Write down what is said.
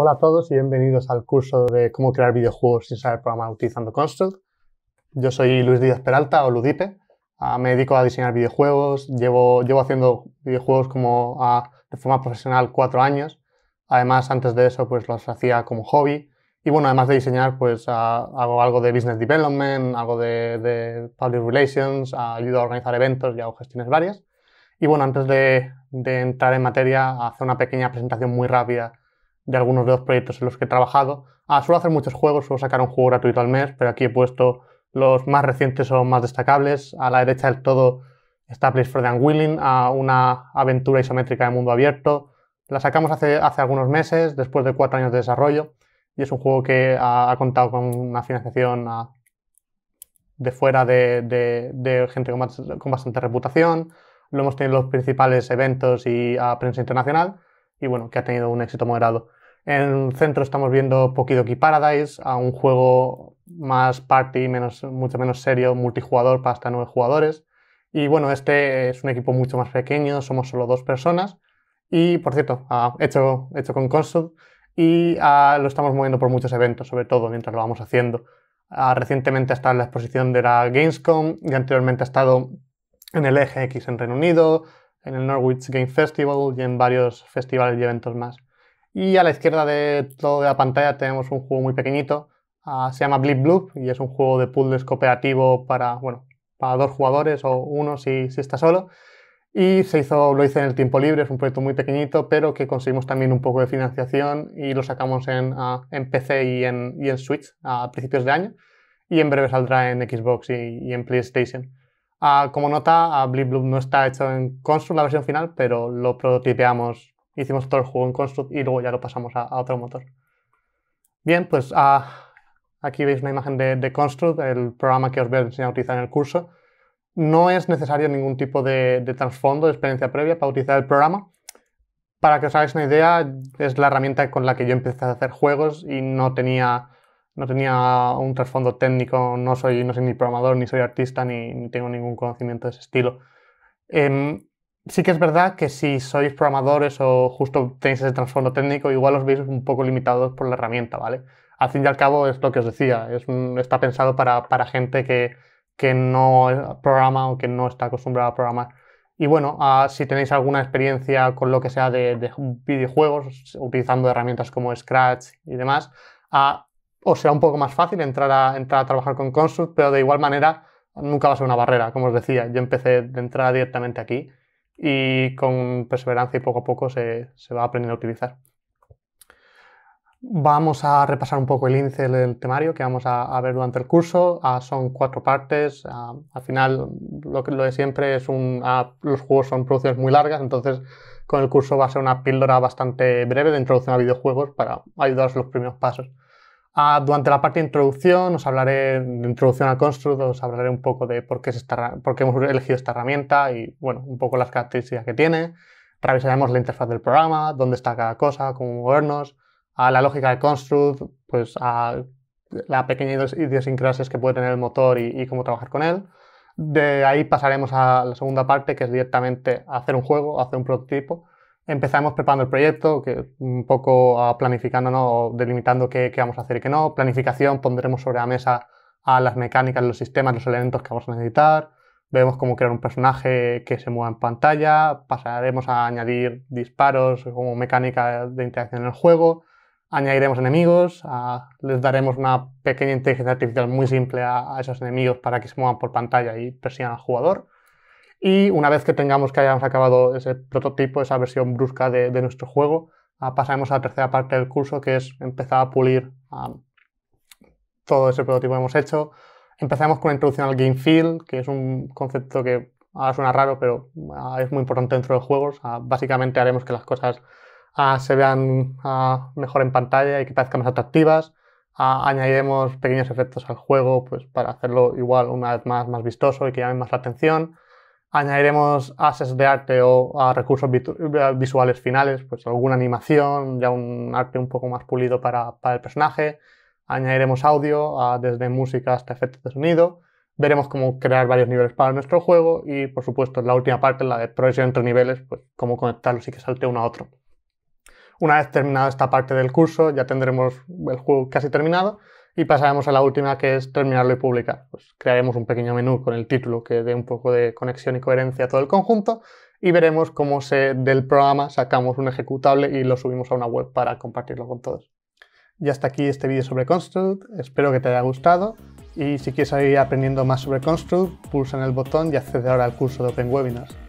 Hola a todos y bienvenidos al curso de cómo crear videojuegos sin saber programar utilizando Construct. Yo soy Luis Díaz Peralta o Ludipe. Ah, me dedico a diseñar videojuegos. Llevo, llevo haciendo videojuegos como ah, de forma profesional cuatro años. Además, antes de eso, pues los hacía como hobby. Y bueno, además de diseñar, pues ah, hago algo de business development, algo de, public relations, ayudo a organizar eventos y hago gestiones varias. Y bueno, antes de, de entrar en materia, hacer una pequeña presentación muy rápida de algunos de los proyectos en los que he trabajado. Ah, suelo hacer muchos juegos, suelo sacar un juego gratuito al mes, pero aquí he puesto los más recientes o más destacables. A la derecha del todo está Place for the Unwilling, una aventura isométrica de mundo abierto. La sacamos hace, hace algunos meses, después de cuatro años de desarrollo, y es un juego que ha, contado con una financiación ah, de fuera de, gente con, con, bastante reputación. Lo hemos tenido en los principales eventos y a ah, prensa internacional, y bueno, que ha tenido un éxito moderado. En centro estamos viendo Pokidoki Paradise, a un juego más party, menos, mucho menos serio, multijugador para hasta nueve jugadores. Y bueno, este es un equipo mucho más pequeño, somos solo dos personas. Y por cierto, ha hecho, hecho con Console y ah, lo estamos moviendo por muchos eventos, sobre todo mientras lo vamos haciendo. Ah, recientemente ha estado en la exposición de la Gamescom y anteriormente ha estado en el e x en Reino Unido, en el Norwich Game Festival y en varios festivales y eventos más. Y a la izquierda de toda la pantalla tenemos un juego muy pequeñito, ah, se llama Blip Bloop y es un juego de puzzles cooperativo para, bueno, para dos jugadores o uno si, si está solo. Y se hizo, lo hice en el tiempo libre, es un proyecto muy pequeñito, pero que conseguimos también un poco de financiación y lo sacamos en, ah, en PC y en, y en Switch a principios de año. Y en breve saldrá en Xbox y, en PlayStation. Ah, como nota, Blip Bloop no está hecho en console la versión final, pero lo prototipeamos hicimos todo el juego en Construct y luego ya lo pasamos a, otro motor. Bien, pues ah, aquí veis una imagen de, Construct, el programa que os voy a enseñar a utilizar en el curso. No es necesario ningún tipo de, trasfondo, de experiencia previa para utilizar el programa. Para que os hagáis una idea, es la herramienta con la que yo empecé a hacer juegos y no tenía, no tenía un trasfondo técnico, no soy, no soy ni programador, ni soy artista, ni, tengo ningún conocimiento de ese estilo. Em, sí que es verdad que si sois programadores o justo tenéis ese trasfondo técnico, igual os veis un poco limitados por la herramienta, ¿vale? Al fin y al cabo es lo que os decía, es está pensado para, para gente que, que, no programa o que no está acostumbrada a programar. Y bueno, ah, si tenéis alguna experiencia con lo que sea de, videojuegos, utilizando herramientas como Scratch y demás, ah, os será un poco más fácil entrar a, entrar a trabajar con Construct, pero de igual manera nunca va a ser una barrera, como os decía. Yo empecé de entrada directamente aquí y con perseverancia y poco a poco se, se va aprender a utilizar. Vamos a repasar un poco el índice del temario que vamos a, ver durante el curso. Ah, son cuatro partes. Ah, al final, lo, de siempre es un. Ah, los juegos son producciones muy largas, entonces con el curso va a ser una píldora bastante breve de introducción a videojuegos para ayudaros en los primeros pasos. Ah, durante la parte de introducción os hablaré de introducción a Construct, os hablaré un poco de por qué, hemos elegido esta herramienta y bueno, un poco las características que tiene. Revisaremos la interfaz del programa, dónde está cada cosa, cómo movernos, a la lógica de Construct, pues a la pequeña idiosincrasias que puede tener el motor y, y, cómo trabajar con él. De ahí pasaremos a la segunda parte, que es directamente hacer un juego, hacer un prototipo, empezamos preparando el proyecto, que un poco ah, planificándonos o delimitando qué, vamos a hacer y qué no. Planificación, pondremos sobre la mesa a ah, las mecánicas, los sistemas, los elementos que vamos a necesitar. Vemos cómo crear un personaje que se mueva en pantalla. Pasaremos a añadir disparos como mecánica de interacción en el juego. Añadiremos enemigos. Ah, les daremos una pequeña inteligencia artificial muy simple a esos enemigos para que se muevan por pantalla y persigan al jugador y una vez que tengamos que hayamos acabado ese prototipo, esa versión brusca de, nuestro juego, ah, pasaremos a la tercera parte del curso, que es empezar a pulir ah, todo ese prototipo que hemos hecho. Empezamos con la introducción al game feel, que es un concepto que ahora suena raro, pero ah, es muy importante dentro de los juegos. básicamente haremos que las cosas se vean mejor en pantalla y que parezcan más atractivas. añadiremos pequeños efectos al juego pues, para hacerlo igual una vez más más vistoso y que llame más la atención añadiremos assets de arte o recursos eh, visuales finales, pues alguna animación, ya un arte un poco más pulido para, el personaje. Añadiremos audio, desde música hasta efectos de sonido. Veremos cómo crear varios niveles para nuestro juego y, por supuesto, la última parte, la de progresión entre niveles, pues cómo conectarlos y que salte uno a otro. Una vez terminada esta parte del curso, ya tendremos el juego casi terminado y pasaremos a la última que es terminarlo y publicar. Pues crearemos un pequeño menú con el título que dé un poco de conexión y coherencia a todo el conjunto y veremos cómo se, del programa sacamos un ejecutable y lo subimos a una web para compartirlo con todos. Y hasta aquí este vídeo sobre Construct, espero que te haya gustado y si quieres seguir aprendiendo más sobre Construct, pulsa en el botón y accede ahora al curso de Open Webinars.